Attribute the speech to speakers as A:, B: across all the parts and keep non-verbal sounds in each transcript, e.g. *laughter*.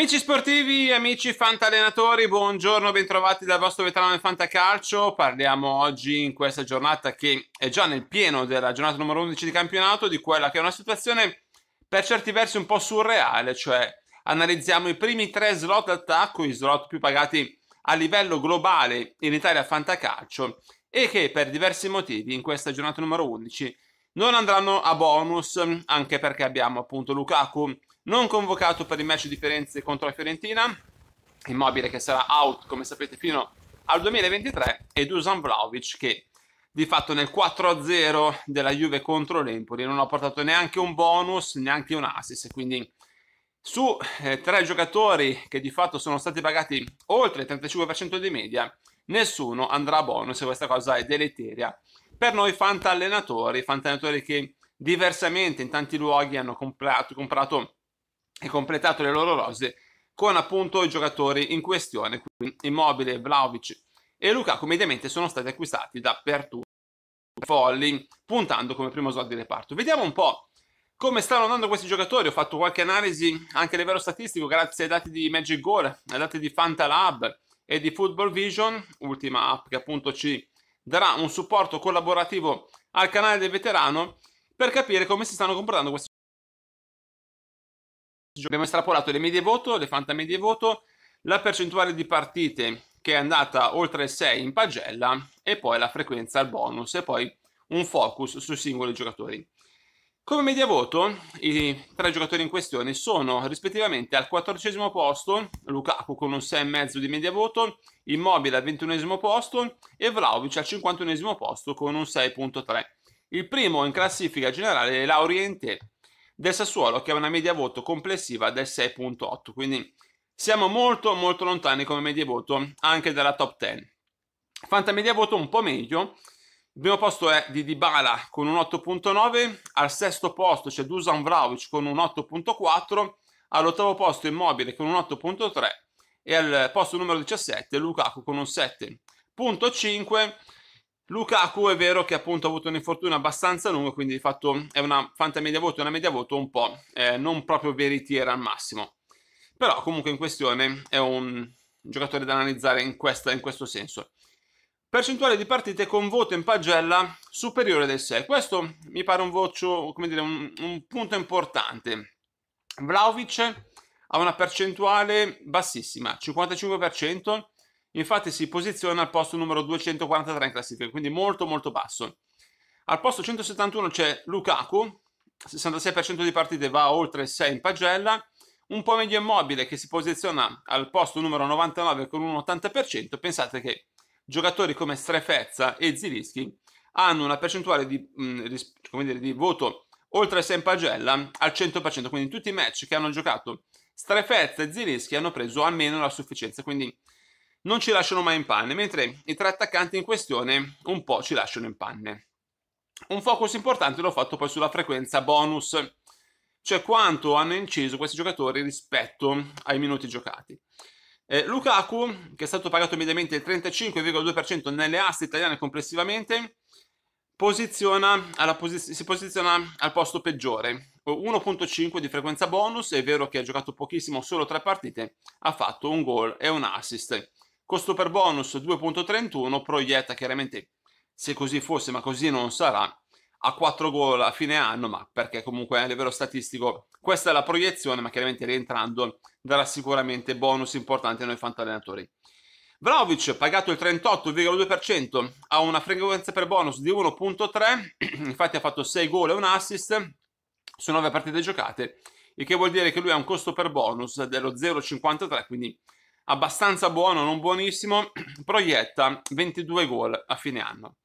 A: Amici sportivi, amici fantallenatori, buongiorno, bentrovati dal vostro veterano del Fantacalcio. Parliamo oggi in questa giornata che è già nel pieno della giornata numero 11 di campionato di quella che è una situazione per certi versi un po' surreale, cioè analizziamo i primi tre slot d'attacco, i slot più pagati a livello globale in Italia Fantacalcio e che per diversi motivi in questa giornata numero 11 non andranno a bonus, anche perché abbiamo appunto Lukaku non convocato per il match di Firenze contro la Fiorentina, Immobile che sarà out come sapete fino al 2023 e Dusan Vlaovic che di fatto nel 4-0 della Juve contro l'Empoli non ha portato neanche un bonus, neanche un assist, quindi su eh, tre giocatori che di fatto sono stati pagati oltre il 35% di media, nessuno andrà a bonus e questa cosa è deleteria. Per noi fantallenatori, fantallenatori che diversamente in tanti luoghi hanno comprato, comprato e completato le loro rose con appunto i giocatori in questione, quindi Immobile, Vlaovic e Lukaku mediamente sono stati acquistati dappertutto, folli, puntando come primo slot di reparto. Vediamo un po' come stanno andando questi giocatori, ho fatto qualche analisi anche a livello statistico grazie ai dati di Magic Goal, ai dati di Fantalab e di Football Vision, ultima app che appunto ci darà un supporto collaborativo al canale del veterano per capire come si stanno comportando questi Abbiamo estrapolato le medie voto, le fanta medie voto, la percentuale di partite che è andata oltre il 6 in pagella e poi la frequenza al bonus e poi un focus sui singoli giocatori. Come media voto, i tre giocatori in questione sono rispettivamente al 14 posto Lukaku con un 6,5 di media voto, Immobile al 21 posto e Vlaovic al 51 posto con un 6,3. Il primo in classifica generale è Lauriente del Sassuolo che ha una media voto complessiva del 6.8, quindi siamo molto molto lontani come media voto anche dalla top 10. Fanta media voto un po' meglio, il primo posto è di Dybala con un 8.9, al sesto posto c'è Dusan Vlaovic con un 8.4, all'ottavo posto Immobile con un 8.3 e al posto numero 17 Lukaku con un 7.5 Lukaku è vero che appunto ha avuto un infortunio abbastanza lungo, quindi di fatto è una fanta media voto, e una media voto un po' eh, non proprio veritiera al massimo. Però comunque in questione è un giocatore da analizzare in, questa, in questo senso. Percentuale di partite con voto in pagella superiore del 6. Questo mi pare un, vocio, dire, un, un punto importante. Vlaovic ha una percentuale bassissima, 55%, infatti si posiziona al posto numero 243 in classifica, quindi molto molto basso. Al posto 171 c'è Lukaku, 66% di partite va oltre 6 in pagella, un po' meglio immobile che si posiziona al posto numero 99 con un 80%, pensate che giocatori come Strefezza e Zilischi hanno una percentuale di, mh, mm, dire, di voto oltre 6 in pagella al 100%, quindi in tutti i match che hanno giocato Strefezza e Zilischi hanno preso almeno la sufficienza, quindi non ci lasciano mai in panne, mentre i tre attaccanti in questione un po' ci lasciano in panne. Un focus importante l'ho fatto poi sulla frequenza bonus, cioè quanto hanno inciso questi giocatori rispetto ai minuti giocati. Eh, Lukaku, che è stato pagato mediamente il 35,2% nelle aste italiane complessivamente, posiziona posiz- si posiziona al posto peggiore, 1.5 di frequenza bonus, è vero che ha giocato pochissimo, solo tre partite, ha fatto un gol e un assist. Costo per bonus 2.31 proietta chiaramente se così fosse, ma così non sarà, a 4 gol a fine anno, ma perché comunque a livello statistico questa è la proiezione, ma chiaramente rientrando darà sicuramente bonus importanti a noi fantallenatori. Vlaovic pagato il 38,2%, ha una frequenza per bonus di 1.3, *clears throat* infatti ha fatto 6 gol e un assist su 9 partite giocate, il che vuol dire che lui ha un costo per bonus dello 0,53, quindi abbastanza buono, non buonissimo, *clears throat* proietta 22 gol a fine anno.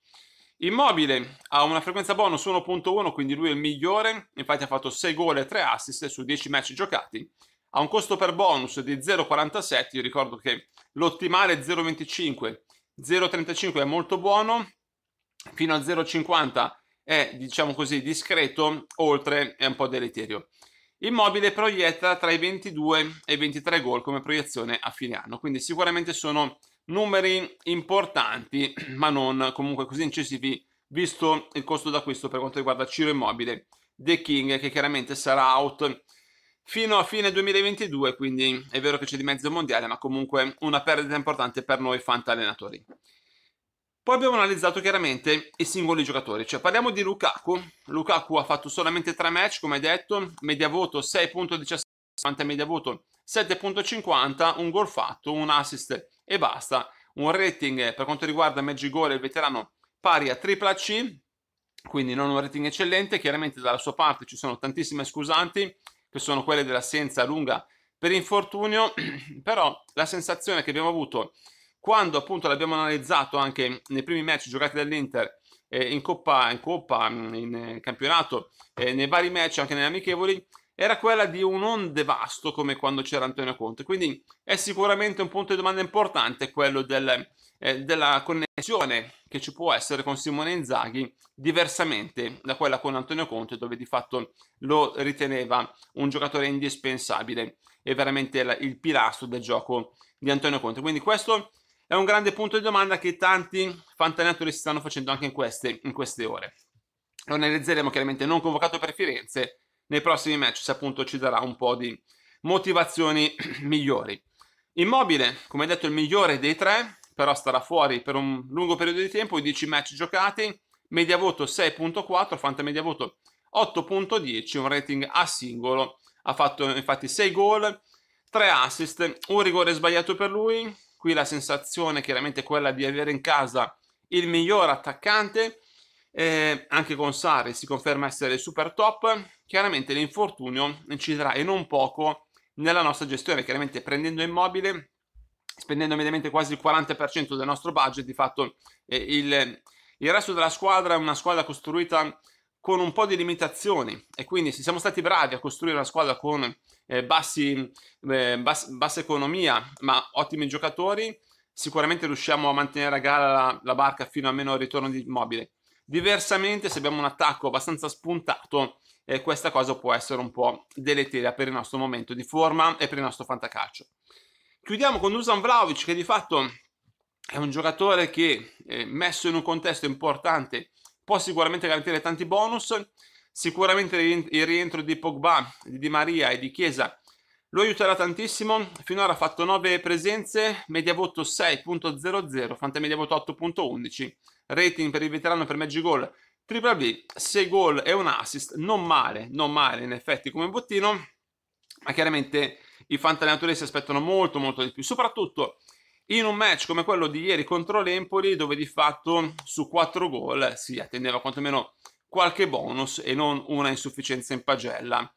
A: Immobile ha una frequenza bonus 1.1, quindi lui è il migliore, infatti ha fatto 6 gol e 3 assist su 10 match giocati, ha un costo per bonus di 0,47, io ricordo che l'ottimale 0,25, 0,35 è molto buono, fino a 0,50 è diciamo così discreto, oltre è un po' deleterio. Immobile proietta tra i 22 e i 23 gol come proiezione a fine anno, quindi sicuramente sono numeri importanti, *clears throat* ma non comunque così incisivi, visto il costo d'acquisto per quanto riguarda Ciro Immobile, The King, che chiaramente sarà out fino a fine 2022, quindi è vero che c'è di mezzo mondiale, ma comunque una perdita importante per noi fantallenatori. allenatori. Poi abbiamo analizzato chiaramente i singoli giocatori, cioè parliamo di Lukaku. Lukaku ha fatto solamente tre match, come detto, media voto 6.17, media voto 7.50, un gol fatto, un assist e basta. Un rating per quanto riguarda Magic Goal il veterano pari a tripla C, quindi non un rating eccellente. Chiaramente dalla sua parte ci sono tantissime scusanti, che sono quelle dell'assenza lunga per infortunio, *clears throat* però la sensazione che abbiamo avuto quando appunto l'abbiamo analizzato anche nei primi match giocati dall'Inter eh, in Coppa, in, Coppa, mm, in eh, campionato, eh, nei vari match anche nelle amichevoli, era quella di un non devasto come quando c'era Antonio Conte. Quindi è sicuramente un punto di domanda importante quello del, eh, della connessione che ci può essere con Simone Inzaghi, diversamente da quella con Antonio Conte, dove di fatto lo riteneva un giocatore indispensabile e veramente il, il pilastro del gioco di Antonio Conte. Quindi questo è un grande punto di domanda che tanti fantanatori si stanno facendo anche in queste, in queste ore. Lo analizzeremo chiaramente non convocato per Firenze, nei prossimi match se appunto ci darà un po' di motivazioni *clears throat* migliori. Immobile, come detto, il migliore dei tre, però starà fuori per un lungo periodo di tempo, i 10 match giocati, media voto 6.4, Fanta media voto 8.10, un rating a singolo, ha fatto infatti 6 gol, 3 assist, un rigore sbagliato per lui, Qui la sensazione è chiaramente è quella di avere in casa il miglior attaccante, eh, anche con Sari si conferma essere super top. Chiaramente l'infortunio inciderà e non poco nella nostra gestione, chiaramente prendendo immobile, spendendo mediamente quasi il 40% del nostro budget, di fatto eh, il, il resto della squadra è una squadra costruita con un po' di limitazioni e quindi se siamo stati bravi a costruire una squadra con eh, bassi, eh, bas, bassa economia ma ottimi giocatori, sicuramente riusciamo a mantenere a gara la, la barca fino almeno al ritorno di Immobile. Diversamente, se abbiamo un attacco abbastanza spuntato, eh, questa cosa può essere un po' deleteria per il nostro momento di forma e per il nostro fantacalcio. Chiudiamo con Dusan Vlaovic che di fatto è un giocatore che eh, messo in un contesto importante può sicuramente garantire tanti bonus, sicuramente il rientro di Pogba, di Di Maria e di Chiesa lo aiuterà tantissimo, finora ha fatto 9 presenze, media voto 6.00, fantamedia voto 8.11, rating per il veterano per Magic Goal, Triple B, 6 gol e un assist, non male, non male in effetti come bottino, ma chiaramente i fantallenatori si aspettano molto molto di più, soprattutto in un match come quello di ieri contro l'Empoli, dove di fatto su 4 gol si attendeva quantomeno qualche bonus e non una insufficienza in pagella,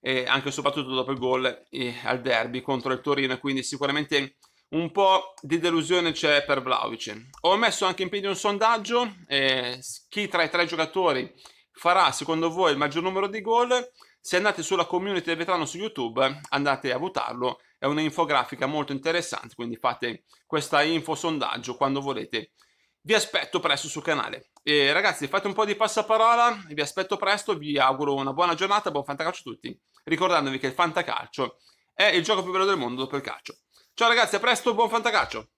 A: e anche e soprattutto dopo il gol eh, al derby contro il Torino, quindi sicuramente un po' di delusione c'è per Vlaovic. Ho messo anche in piedi un sondaggio, eh, chi tra i tre giocatori farà secondo voi il maggior numero di gol? Se andate sulla community del vetrano su YouTube andate a votarlo è una infografica molto interessante, quindi fate questa info sondaggio quando volete. Vi aspetto presto sul canale. E ragazzi, fate un po' di passaparola, vi aspetto presto, vi auguro una buona giornata, buon fantacalcio a tutti, ricordandovi che il fantacalcio è il gioco più bello del mondo dopo il calcio. Ciao ragazzi, a presto, buon fantacalcio!